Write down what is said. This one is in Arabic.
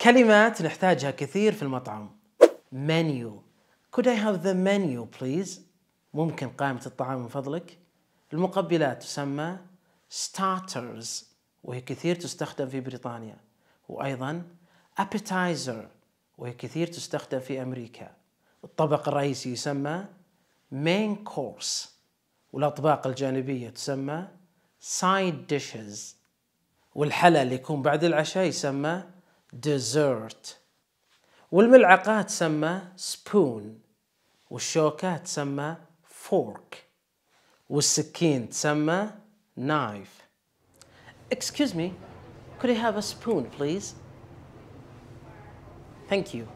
كلمات نحتاجها كثير في المطعم menu could I have the menu please ممكن قائمة الطعام من فضلك المقبلات تسمى starters وهي كثير تستخدم في بريطانيا وأيضا appetizer وهي كثير تستخدم في أمريكا الطبق الرئيسي يسمى main course والأطباق الجانبية تسمى side dishes والحلا اللي يكون بعد العشاء يسمى dessert والملعقة تسمى spoon والشوكة تسمى fork والسكين تسمى knife Excuse me, could I have a spoon please? Thank you.